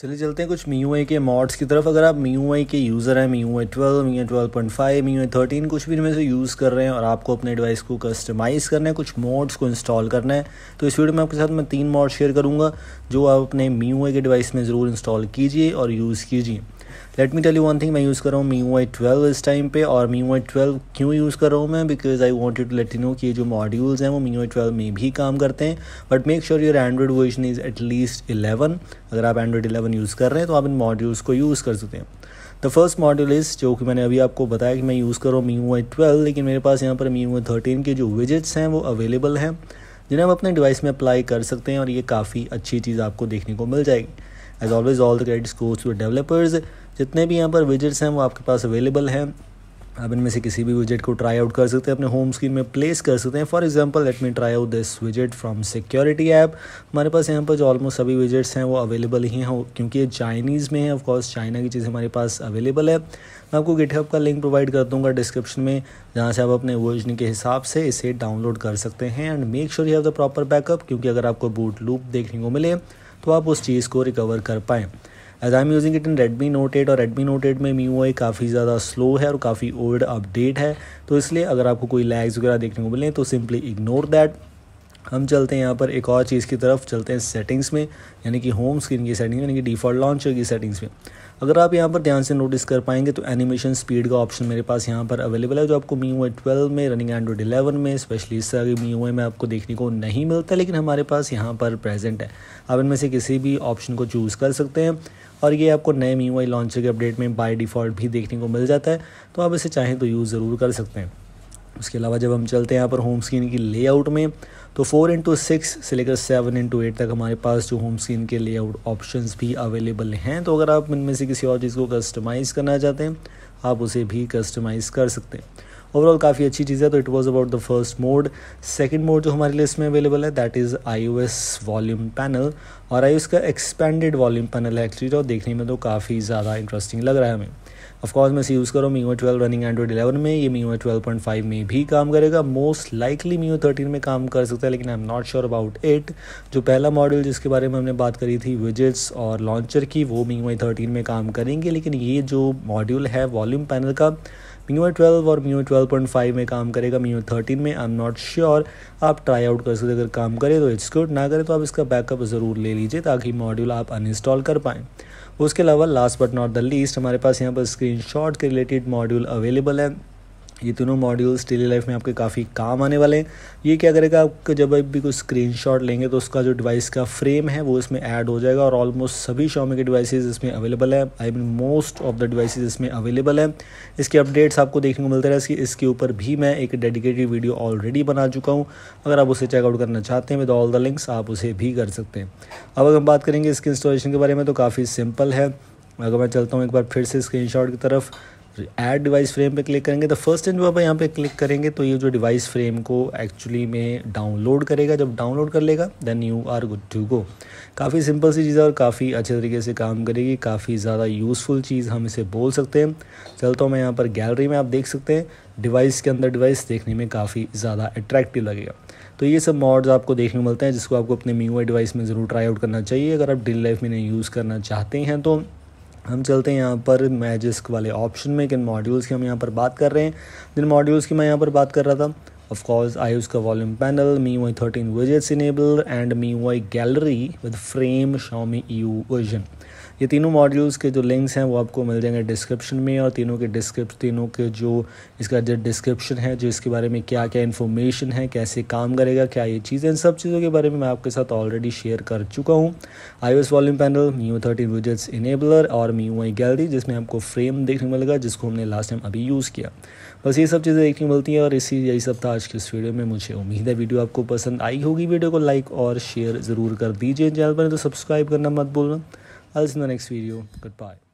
चलिए चलते हैं कुछ मी यू आई के मॉड्स की तरफ अगर आप मी यू आई के यूज़र हैं MIUI twelve MIUI twelve point five MIUI thirteen कुछ भी इनमें से यूज़ कर रहे हैं और आपको अपने डिवाइस को कस्टमाइज़ करना है कुछ मॉड्स को इंस्टॉल करना है तो इस वीडियो में आपके साथ मैं तीन मॉड शेयर करूँगा जो आप अपने मी यू के डिवाइस में ज़रूर इंस्टॉल कीजिए और यूज़ कीजिए let me tell you one thing मैं यूज़ कर रहा हूँ मी वाई ट्वेल्व इस टाइम पे और मी वाई ट्वेल्व क्यों यूज़ कर रहा हूँ मैं because I want to let you know कि जो मॉड्यूल्स हैं वो मी वाई ट्वेल्व में भी काम करते हैं but make sure your Android version is at least eleven अगर आप एंड्रॉइड इलेवन यूज़ कर रहे हैं तो आप इन मॉड्यूल्स को यूज़ कर सकते हैं द फर्स्ट मॉड्यूल इस जो कि मैंने अभी आपको बताया कि मैं यूज़ कर रहा हूँ मी वाई ट्वेल्व लेकिन मेरे पास यहाँ पर मी वाई थर्टीन के जो विजिट्स हैं वो अवेलेबल हैं जिन्हें आप अपने डिवाइस में अप्लाई कर सकते हैं और ये काफ़ी अच्छी चीज़ आपको देखने को मिल जाएगी as always all the credit scores to developers जितने भी यहाँ पर विजिट्स हैं वो आपके पास अवेलेबल हैं आप इनमें से किसी भी विजिट को ट्राई आउट कर सकते हैं अपने होम स्क्रीन में प्लेस कर सकते हैं for example let me try out this visit from security app हमारे पास यहाँ पर जो ऑलमोस्ट सभी विजिट्स हैं वो अवेलेबल ही हैं क्योंकि ये चाइनीज़ में है ऑफकोर्स चाइना की चीज़ हमारे पास अवेलेबल है मैं आपको गिटहब का लिंक प्रोवाइड कर दूंगा डिस्क्रिप्शन में जहाँ से आप अपने वर्जन के हिसाब से इसे डाउनलोड कर सकते हैं and make sure you have the proper backup क्योंकि अगर आपको बूट लूप देखने को मिले तो आप उस चीज़ को रिकवर कर पाएँ as I am using it in Redmi Note eight और रेडमी नोट एट में मी ओ आई काफ़ी ज़्यादा स्लो है और काफ़ी ओल्ड अपडेट है तो इसलिए अगर आपको कोई लैग्स वगैरह देखने को मिले तो सिंपली इग्नोर दैट हम चलते हैं यहाँ पर एक और चीज़ की तरफ चलते हैं सेटिंग्स में यानी कि होम स्क्रीन की सेटिंग यानी कि डिफ़ॉल्ट लॉन्चर की सेटिंग्स में अगर आप यहाँ पर ध्यान से नोटिस कर पाएंगे तो एनिमेशन स्पीड का ऑप्शन मेरे पास यहाँ पर अवेलेबल है जो आपको मी यू ट्वेल्व में रनिंग एंड्रॉइड इलेवन में स्पेशली इस तरह मी यू में आपको देखने को नहीं मिलता लेकिन हमारे पास यहाँ पर प्रेजेंट है आप इनमें से किसी भी ऑप्शन को चूज़ कर सकते हैं और ये आपको नए मी यू लॉन्चर के अपडेट में बाई डिफ़ॉल्ट भी देखने को मिल जाता है तो आप इसे चाहें तो यूज़ ज़रूर कर सकते हैं उसके अलावा जब हम चलते हैं यहाँ पर होम स्क्रीन की लेआउट में तो फोर इंटू सिक्स से लेकर सेवन इंटू एट तक हमारे पास जो होम स्क्रीन के लेआउट ऑप्शंस भी अवेलेबल हैं तो अगर आप इनमें से किसी और चीज़ को कस्टमाइज़ करना चाहते हैं आप उसे भी कस्टमाइज़ कर सकते हैं ओवरऑल काफ़ी अच्छी चीज़ है तो it was about the first mode second mode जो हमारे लिए इसमें अवेलेबल है that is I volume panel और आई का एक्सपेंडेड वॉल्यूम पैनल है एक्चुअली और देखने में तो काफ़ी ज़्यादा इंटरेस्टिंग लग रहा है हमें ऑफकोर्स मैं इसे यूज़ करूँ MIUI twelve running Android eleven में ये मी ट्वेल्व पॉइंट फाइव में भी काम करेगा मोस्ट लाइकली मीवो थर्टीन में काम कर सकता है लेकिन I am not sure about it जो पहला मॉडल जिसके बारे में हमने बात करी थी विजिट्स और लॉन्चर की वो मी थर्टीन में काम करेंगे लेकिन ये जो मॉड्यूल है वॉल्यूम पैनल का मियो ट्वेल्व और मीओ ट्वेल्व पॉइंट फाइव में काम करेगा मियो थर्टीन में आई एम नॉट श्योर आप ट्राई आउट कर सकते अगर काम करें तो इट्स गुड ना करें तो आप इसका बैकअप ज़रूर ले लीजिए ताकि मॉड्यूल आप अनइंस्टॉल कर पाएँ उसके अलावा last but not the least हमारे पास यहाँ पर स्क्रीन के रिलेटेड मॉड्यूल अवेलेबल है ये तीनों मॉड्यूल्स डेली लाइफ में आपके काफ़ी काम आने वाले हैं ये क्या करेगा आपके जब भी कोई स्क्रीनशॉट लेंगे तो उसका जो डिवाइस का फ्रेम है वो इसमें ऐड हो जाएगा और ऑलमोस्ट सभी शॉमी के डिवाइसेस इसमें अवेलेबल है I mean most of the devices इसमें अवेलेबल है इसके अपडेट्स आपको देखने को मिलते रहे इसकी इसके ऊपर भी मैं एक डेडिकेटेड वीडियो ऑलरेडी बना चुका हूँ अगर आप उसे चेकआउट करना चाहते हैं विद ऑल द लिंक्स आप उसे भी कर सकते हैं अब अगर हम बात करेंगे इसके इंस्टॉलेशन के बारे में तो काफ़ी सिंपल है अगर मैं चलता हूँ एक बार फिर से स्क्रीनशॉट की तरफ ऐड डिवाइस फ्रेम पे क्लिक करेंगे तो फर्स्ट टाइम जो आप यहाँ पे क्लिक करेंगे तो ये जो डिवाइस फ्रेम को एक्चुअली में डाउनलोड करेगा जब डाउनलोड कर लेगा then you are good to go काफ़ी सिंपल सी चीज़ है और काफ़ी अच्छे तरीके से काम करेगी काफ़ी ज़्यादा यूज़फुल चीज़ हम इसे बोल सकते हैं चलता हूँ मैं यहाँ पर गैलरी में आप देख सकते हैं डिवाइस के अंदर डिवाइस देखने में काफ़ी ज़्यादा अट्रैक्टिव लगेगा तो ये सब मॉड्स आपको देखने को मिलते हैं जिसको आपको अपने मी डिवाइस में ज़रूर ट्राई आउट करना चाहिए अगर आप डेली लाइफ में नहीं यूज़ करना चाहते हैं तो हम चलते हैं यहाँ पर मैजिस्क वाले ऑप्शन में किन मॉड्यूल्स की हम यहाँ पर बात कर रहे हैं जिन मॉड्यूल्स की मैं यहाँ पर बात कर रहा था ऑफ कोर्स आई उसका volume panel MIUI thirteen widgets enable and MIUI gallery with frame Xiaomi U version ये तीनों मॉड्यूल्स के जो लिंक्स हैं वो आपको मिल जाएंगे डिस्क्रिप्शन में और तीनों के डिस्क्रिप तीनों के जो इसका जो डिस्क्रिप्शन है जो इसके बारे में क्या क्या इन्फॉर्मेशन है कैसे काम करेगा क्या ये चीज़ें इन सब चीज़ों के बारे में मैं आपके साथ ऑलरेडी शेयर कर चुका हूँ I volume panel MIUI thirteen widgets enabler और मी यू गैलरी जिसमें आपको फ्रेम देखने में मिलेगा जिसको हमने लास्ट टाइम अभी यूज़ किया बस ये सब चीज़ें देखने को मिलती हैं और इसी यही सब था आज की इस वीडियो में मुझे उम्मीद है वीडियो आपको पसंद आई होगी वीडियो को लाइक और शेयर ज़रूर कर दीजिए चैनल पर तो सब्सक्राइब करना मत भूलना I'll see you in the next video. Goodbye.